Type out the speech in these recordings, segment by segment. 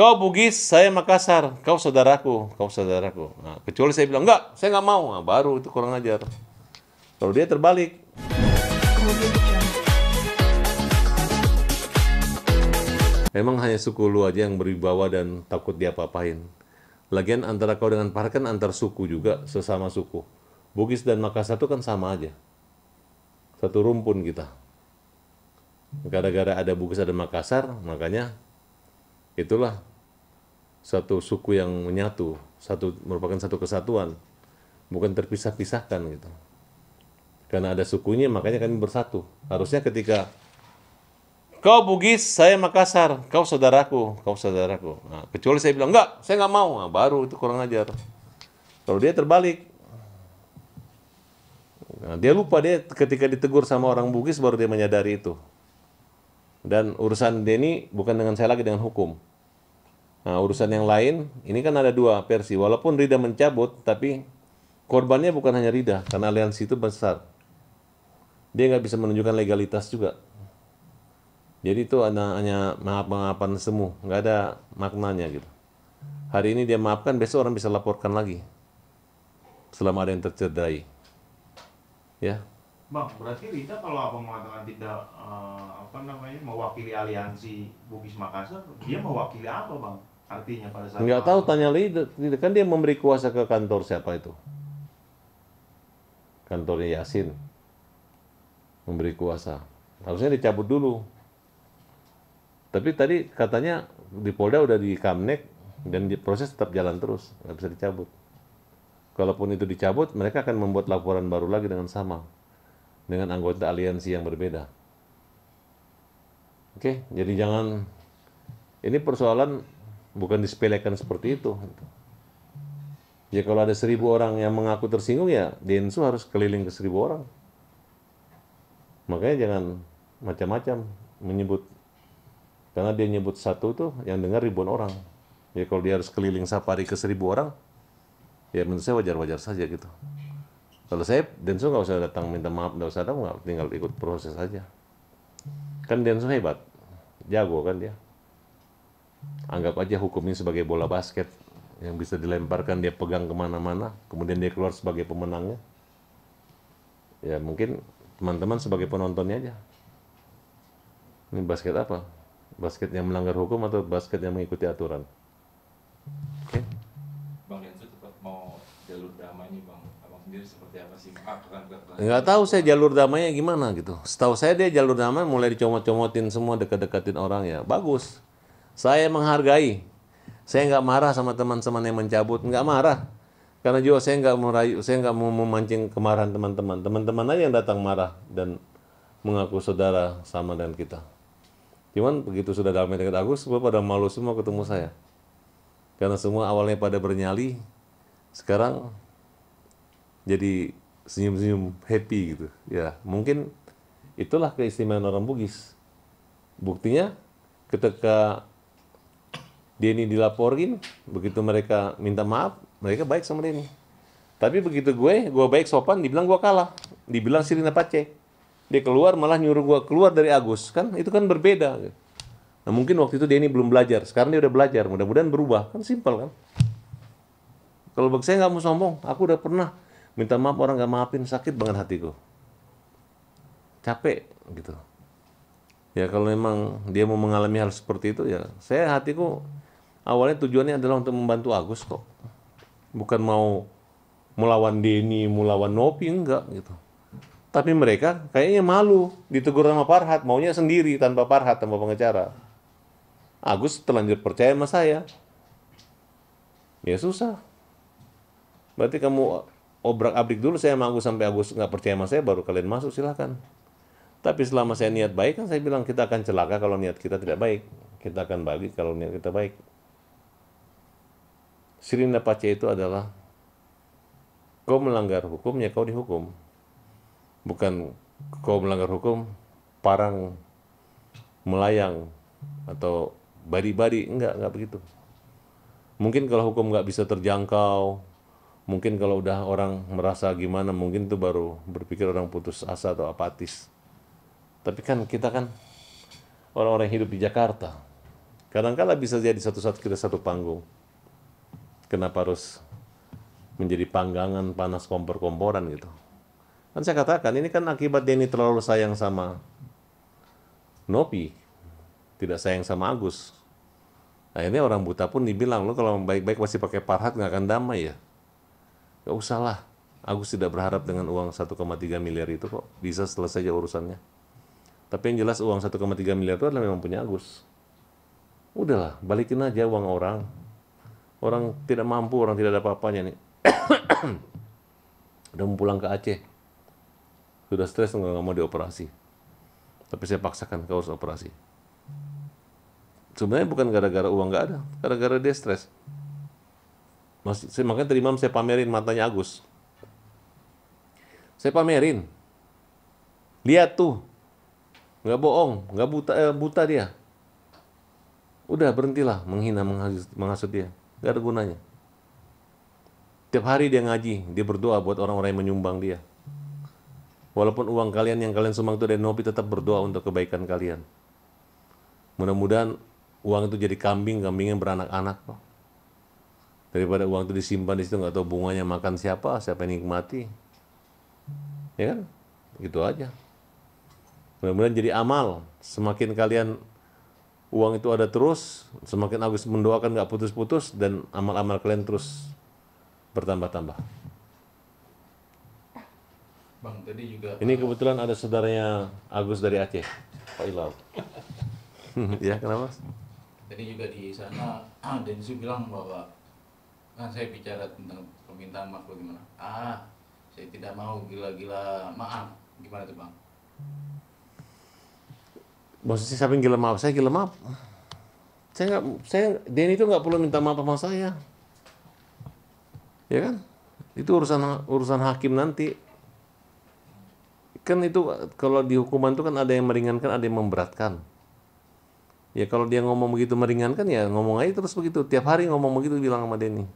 Kau Bugis, saya Makassar. Kau saudaraku, kau saudaraku. Nah, kecuali saya bilang, enggak, saya nggak mau. Nah, baru itu kurang ajar. Kalau dia terbalik. Emang hanya suku lu aja yang berwibawa dan takut diapa-apain. Lagian antara kau dengan Parkan kan antar suku juga, sesama suku. Bugis dan Makassar itu kan sama aja. Satu rumpun kita. Gara-gara ada Bugis ada Makassar, makanya itulah satu suku yang menyatu, satu merupakan satu kesatuan, bukan terpisah-pisahkan gitu. Karena ada sukunya makanya kami bersatu. Harusnya ketika kau Bugis, saya Makassar, kau saudaraku, kau saudaraku. Nah, kecuali saya bilang enggak, saya nggak mau, nah, baru itu kurang ajar. Kalau dia terbalik, nah, dia lupa dia ketika ditegur sama orang Bugis baru dia menyadari itu. Dan urusan denny bukan dengan saya lagi dengan hukum Nah, urusan yang lain, ini kan ada dua versi. Walaupun Rida mencabut, tapi korbannya bukan hanya Rida, karena aliansi itu besar. Dia nggak bisa menunjukkan legalitas juga. Jadi itu hanya maaf-maafan semu, nggak ada maknanya gitu. Hari ini dia maafkan, besok orang bisa laporkan lagi. Selama ada yang tercederai. Ya, Bang, berarti Rita kalau apa mengatakan tidak uh, apa namanya mewakili aliansi Bugis Makassar, dia mewakili apa bang? Artinya pada saat nggak tahu tanya Rita, kan dia memberi kuasa ke kantor siapa itu? Kantornya Yasin memberi kuasa. Harusnya dicabut dulu. Tapi tadi katanya di Polda udah di Kamnek dan di proses tetap jalan terus, nggak bisa dicabut. Kalaupun itu dicabut, mereka akan membuat laporan baru lagi dengan sama dengan anggota aliansi yang berbeda. Oke, jadi jangan ini persoalan bukan disepelekan seperti itu. Ya kalau ada seribu orang yang mengaku tersinggung ya Densu harus keliling ke seribu orang. Makanya jangan macam-macam menyebut karena dia nyebut satu tuh yang dengar ribuan orang. Ya kalau dia harus keliling safari ke seribu orang, ya menurut saya wajar-wajar saja gitu. Kalau saya Denso nggak usah datang minta maaf, nggak usah datang, nggak tinggal ikut proses aja. Kan Denso hebat, jago kan dia. Anggap aja hukum ini sebagai bola basket yang bisa dilemparkan dia pegang kemana-mana, kemudian dia keluar sebagai pemenangnya. Ya mungkin teman-teman sebagai penontonnya aja. Ini basket apa? Basket yang melanggar hukum atau basket yang mengikuti aturan? Oke. Okay. nggak tahu saya jalur damainya gimana gitu setahu saya dia jalur damai mulai dicomot-comotin semua dekat-dekatin orang ya bagus saya menghargai saya nggak marah sama teman-teman yang mencabut nggak marah karena juga saya nggak merayu saya nggak mau memancing kemarahan teman-teman teman-teman aja yang datang marah dan mengaku saudara sama dengan kita cuman begitu sudah damai dengan aku semua pada malu semua ketemu saya karena semua awalnya pada bernyali sekarang jadi senyum-senyum happy gitu ya mungkin itulah keistimewaan orang Bugis buktinya ketika Denny dilaporin begitu mereka minta maaf mereka baik sama Denny tapi begitu gue gue baik sopan dibilang gue kalah dibilang Sirina Pace dia keluar malah nyuruh gue keluar dari Agus kan itu kan berbeda gitu. nah mungkin waktu itu Denny belum belajar sekarang dia udah belajar mudah-mudahan berubah kan simpel kan kalau bagi saya nggak mau sombong aku udah pernah minta maaf orang gak maafin sakit banget hatiku capek gitu ya kalau memang dia mau mengalami hal seperti itu ya saya hatiku awalnya tujuannya adalah untuk membantu Agus kok bukan mau melawan Denny melawan Nopi enggak gitu tapi mereka kayaknya malu ditegur sama Parhat maunya sendiri tanpa Parhat tanpa pengacara Agus terlanjur percaya sama saya ya susah berarti kamu obrak abrik dulu saya manggu sampai Agus nggak percaya sama saya baru kalian masuk silahkan tapi selama saya niat baik kan saya bilang kita akan celaka kalau niat kita tidak baik kita akan bagi kalau niat kita baik sirina Pace itu adalah kau melanggar hukum ya kau dihukum bukan kau melanggar hukum parang melayang atau bari-bari enggak enggak begitu mungkin kalau hukum nggak bisa terjangkau mungkin kalau udah orang merasa gimana mungkin tuh baru berpikir orang putus asa atau apatis tapi kan kita kan orang-orang hidup di Jakarta kadang -kadang bisa jadi satu satu kita satu panggung kenapa harus menjadi panggangan panas kompor-komporan gitu kan saya katakan ini kan akibat Denny terlalu sayang sama Nopi tidak sayang sama Agus akhirnya orang buta pun dibilang lo kalau baik-baik masih pakai parhat nggak akan damai ya Gak usahlah. Agus tidak berharap dengan uang 1,3 miliar itu kok bisa selesai aja urusannya. Tapi yang jelas uang 1,3 miliar itu adalah memang punya Agus. Udahlah, balikin aja uang orang. Orang tidak mampu, orang tidak ada apa-apanya nih. Udah mau pulang ke Aceh. Sudah stres nggak mau dioperasi. Tapi saya paksakan kau harus operasi. Sebenarnya bukan gara-gara uang nggak ada, gara-gara dia stres. Masih, makanya tadi saya pamerin matanya Agus. Saya pamerin. Lihat tuh. Nggak bohong, nggak buta, eh, buta dia. Udah berhentilah menghina menghasut, menghasut dia. Nggak ada gunanya. Tiap hari dia ngaji, dia berdoa buat orang-orang yang menyumbang dia. Walaupun uang kalian yang kalian sumbang itu dari Nopi tetap berdoa untuk kebaikan kalian. Mudah-mudahan uang itu jadi kambing, kambingnya beranak-anak. Loh daripada uang itu disimpan di situ nggak tahu bunganya makan siapa siapa yang nikmati ya kan itu aja mudah-mudahan jadi amal semakin kalian uang itu ada terus semakin Agus mendoakan nggak putus-putus dan amal-amal kalian terus bertambah-tambah Bang tadi juga ini kebetulan ada saudaranya Agus dari Aceh Pak Ilal ya kenapa tadi juga di sana Densu bilang bahwa Nah, saya bicara tentang permintaan maaf bagaimana? Ah, saya tidak mau gila-gila maaf. Gimana tuh bang? Maksudnya siapa yang gila maaf? Saya gila maaf. Saya nggak, saya Denny itu nggak perlu minta maaf sama saya. Ya kan? Itu urusan urusan hakim nanti. Kan itu kalau di hukuman itu kan ada yang meringankan, ada yang memberatkan. Ya kalau dia ngomong begitu meringankan ya ngomong aja terus begitu. Tiap hari ngomong begitu bilang sama Denny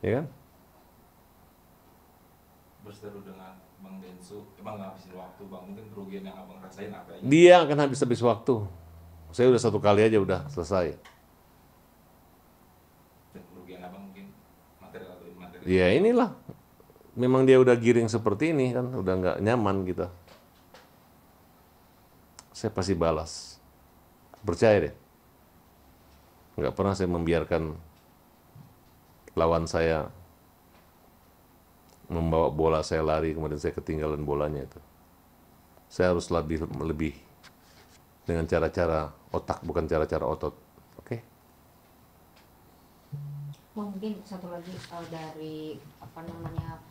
ya kan berseteru dengan Bang Densu emang ngabisin waktu Bang mungkin kerugian yang abang rasain apa ya? dia akan habis habis waktu saya udah satu kali aja udah selesai dan kerugian abang mungkin material atau imaterial ya inilah memang dia udah giring seperti ini kan udah nggak nyaman gitu saya pasti balas percaya deh nggak pernah saya membiarkan lawan saya membawa bola saya lari kemudian saya ketinggalan bolanya itu saya harus lebih lebih dengan cara-cara otak bukan cara-cara otot oke okay? mungkin satu lagi uh, dari apa namanya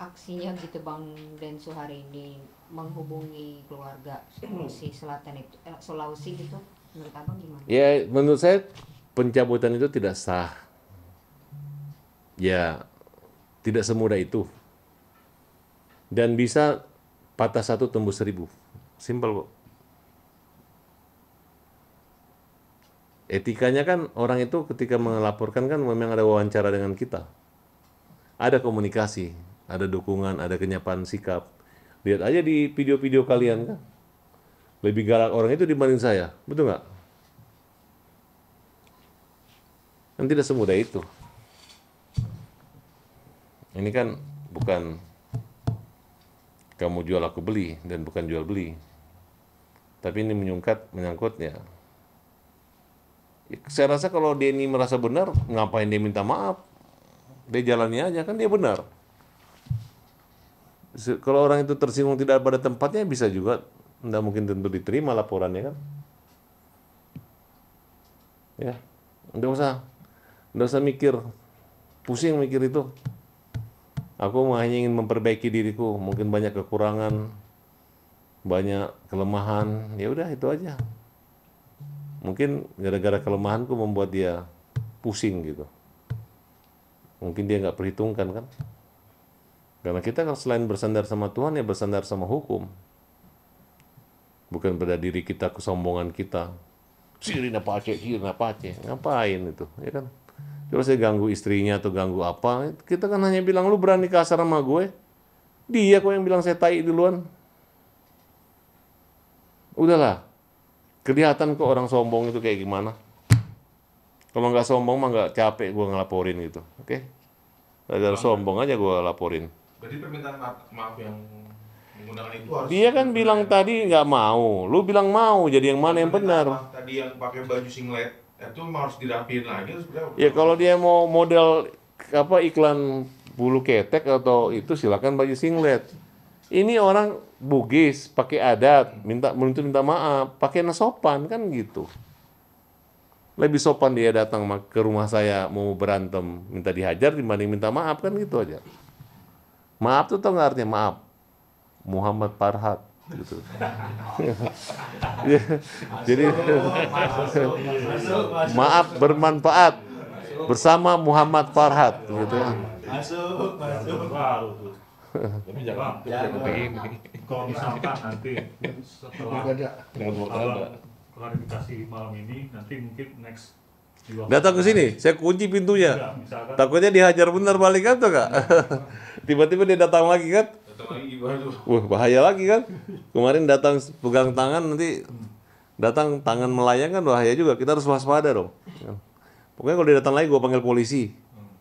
aksinya gitu bang Densu hari ini menghubungi keluarga Sulawesi Selatan itu eh, Sulawesi gitu menurut abang gimana? Ya menurut saya pencabutan itu tidak sah ya tidak semudah itu. Dan bisa patah satu tembus seribu. Simple kok. Etikanya kan orang itu ketika melaporkan kan memang ada wawancara dengan kita. Ada komunikasi, ada dukungan, ada kenyapan sikap. Lihat aja di video-video kalian kan. Lebih galak orang itu dibanding saya, betul nggak? Kan tidak semudah itu ini kan bukan kamu jual aku beli dan bukan jual beli tapi ini menyungkat menyangkutnya saya rasa kalau dia ini merasa benar ngapain dia minta maaf dia jalannya aja kan dia benar kalau orang itu tersinggung tidak pada tempatnya bisa juga tidak mungkin tentu diterima laporannya kan ya tidak usah tidak usah mikir pusing mikir itu Aku hanya ingin memperbaiki diriku, mungkin banyak kekurangan, banyak kelemahan. Ya udah itu aja. Mungkin gara-gara kelemahanku membuat dia pusing gitu. Mungkin dia nggak perhitungkan kan. Karena kita kan selain bersandar sama Tuhan ya bersandar sama hukum. Bukan pada diri kita, kesombongan kita. Sirina pace, sirina pace. Ngapain itu, ya kan? Coba saya ganggu istrinya atau ganggu apa, kita kan hanya bilang, lu berani kasar sama gue. Dia kok yang bilang saya tai duluan. Udahlah, kelihatan kok orang sombong itu kayak gimana. Kalau nggak sombong mah nggak capek gue ngelaporin gitu, oke? Okay? Agar sombong aja gue laporin. Berarti permintaan maaf, maaf yang menggunakan itu harus dia kan bilang ya? tadi nggak mau, lu bilang mau, jadi yang mana yang benar? Tadi yang pakai baju singlet Nah, itu harus dirapiin lagi sebenarnya. Ya kalau dia mau model apa iklan bulu ketek atau itu silakan baju singlet. Ini orang Bugis pakai adat, minta menuntut minta maaf, pakai nasopan kan gitu. Lebih sopan dia datang ke rumah saya mau berantem, minta dihajar dibanding minta maaf kan gitu aja. Maaf tuh tau nggak artinya maaf. Muhammad Farhat gitu. Jadi maaf bermanfaat bersama Muhammad Farhat gitu. Masuk, masuk. Tapi jangan, ya, jangan Kalau misalkan nanti setelah klarifikasi malam ini, nanti mungkin next Datang ke sini, saya kunci pintunya. Iya, Takutnya dihajar benar balik kan tuh kak? Iya. Tiba-tiba dia datang lagi kan? Wah, bahaya lagi kan? Kemarin datang pegang tangan nanti datang tangan melayang kan bahaya juga. Kita harus waspada dong. Pokoknya kalau dia datang lagi gue panggil polisi. Hmm.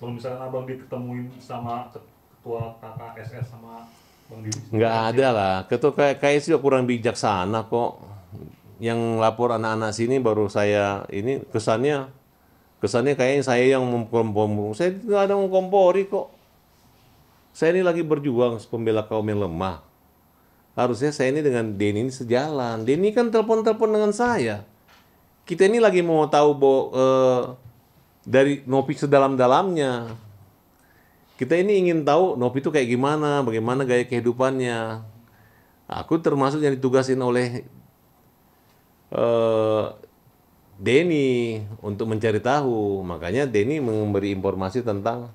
Kalau misalnya abang ditemuin sama ketua KKSS sama Bang Didi? Nggak ada lah. Ketua KKS juga kurang bijaksana kok. Yang lapor anak-anak sini baru saya ini kesannya kesannya kayaknya saya yang mengkompori. Saya nggak ada mengkompori kok. Saya ini lagi berjuang pembela kaum yang lemah. Harusnya saya ini dengan Denny ini sejalan. Denny kan telepon-telepon dengan saya. Kita ini lagi mau tahu bahwa eh, dari Nopi sedalam-dalamnya. Kita ini ingin tahu Nopi itu kayak gimana, bagaimana gaya kehidupannya. Aku termasuk yang ditugasin oleh eh, Denny untuk mencari tahu. Makanya Denny memberi informasi tentang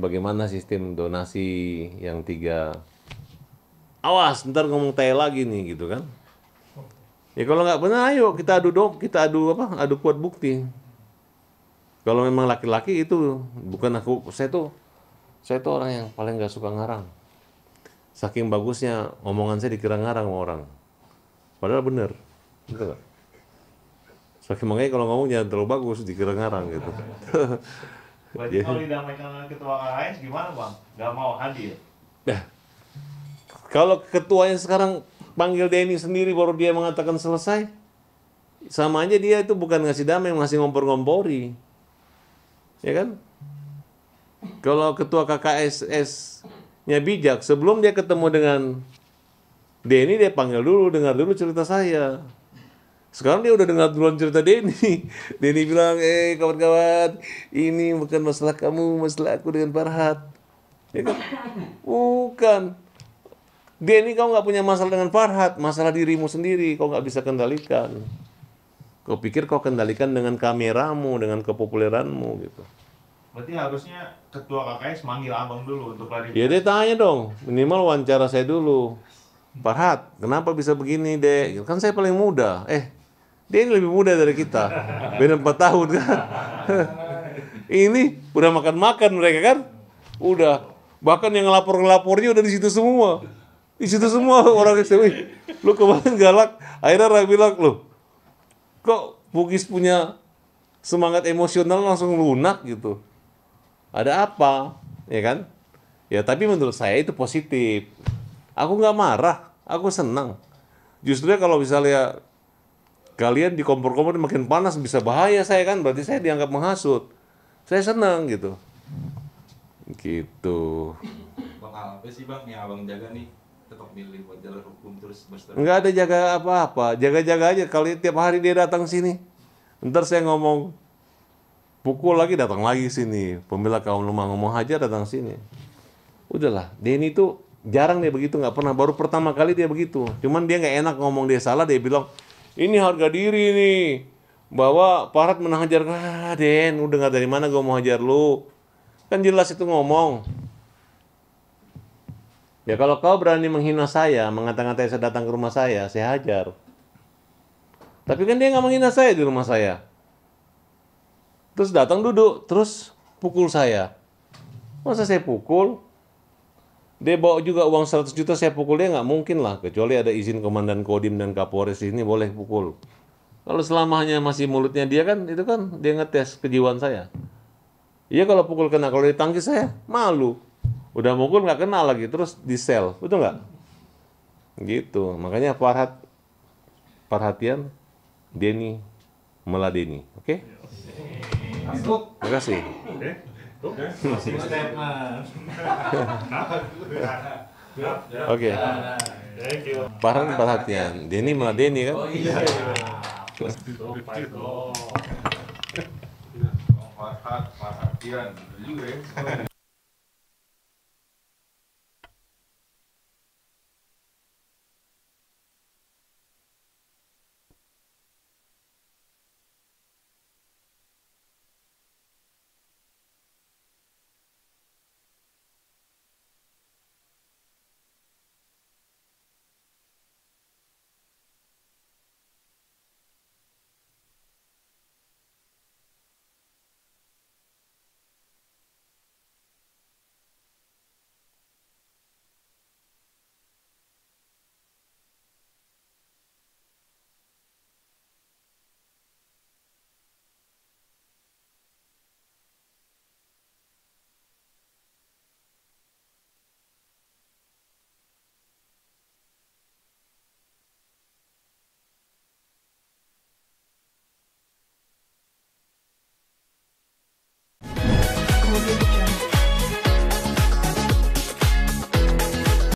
bagaimana sistem donasi yang tiga awas ntar ngomong teh lagi nih gitu kan ya kalau nggak benar ayo kita adu dok kita adu apa adu kuat bukti kalau memang laki-laki itu bukan aku saya tuh saya tuh orang yang paling nggak suka ngarang saking bagusnya omongan saya dikira ngarang sama orang padahal bener gitu gak? Kan? saking makanya kalau ngomong jangan terlalu bagus dikira ngarang gitu Berarti iya. kalau didamaikan dengan ketua KKN gimana bang? Gak mau hadir? Nah, kalau ketuanya sekarang panggil Denny sendiri baru dia mengatakan selesai, sama aja dia itu bukan ngasih damai, ngasih ngompor-ngompori. Ya kan? Kalau ketua KKSS-nya bijak, sebelum dia ketemu dengan Denny, dia panggil dulu, dengar dulu cerita saya sekarang dia udah dengar duluan cerita Denny. Denny bilang, eh kawan-kawan, ini bukan masalah kamu, masalah aku dengan Farhat. Ya kan? Bukan. Denny kau nggak punya masalah dengan Farhat, masalah dirimu sendiri, kau nggak bisa kendalikan. Kau pikir kau kendalikan dengan kameramu, dengan kepopuleranmu gitu. Berarti harusnya ketua KKS manggil abang dulu untuk klarifikasi. Ya dia tanya dong, minimal wawancara saya dulu. Farhat, kenapa bisa begini dek? Kan saya paling muda. Eh, dia ini lebih muda dari kita. Beda empat tahun kan. ini udah makan-makan mereka kan. Udah. Bahkan yang ngelapor ngelapornya udah di situ semua. Di situ semua orang SMI. Lu kemarin galak. Akhirnya orang bilang, loh kok Bugis punya semangat emosional langsung lunak gitu. Ada apa? Ya kan? Ya tapi menurut saya itu positif. Aku nggak marah, aku senang. Justru ya kalau misalnya kalian di kompor-kompor makin panas bisa bahaya saya kan berarti saya dianggap menghasut saya senang gitu gitu bang apa sih bang yang abang jaga nih tetap milih buat jalan hukum terus berseteru. nggak ada jaga apa-apa jaga-jaga aja kali tiap hari dia datang sini ntar saya ngomong pukul lagi datang lagi sini pembela kaum lemah ngomong aja datang sini udahlah Denny itu jarang dia begitu nggak pernah baru pertama kali dia begitu cuman dia nggak enak ngomong dia salah dia bilang ini harga diri nih bahwa Parat menghajar ah Den udah dengar dari mana gue mau hajar lu kan jelas itu ngomong ya kalau kau berani menghina saya mengatakan saya datang ke rumah saya saya hajar tapi kan dia nggak menghina saya di rumah saya terus datang duduk terus pukul saya masa saya pukul dia bawa juga uang 100 juta, saya pukul dia nggak mungkin lah. Kecuali ada izin komandan Kodim dan Kapolres ini boleh pukul. Kalau selamanya masih mulutnya dia kan, itu kan dia ngetes kejiwaan saya. Iya kalau pukul kena, kalau ditangkis saya malu. Udah mukul nggak kena lagi, terus di sel, betul nggak? Gitu, makanya parhat, perhatian Denny Meladeni, oke? Okay? Terima kasih. Oke. Okay. Parang perhatian. Denny malah Denny kan? Oh iya.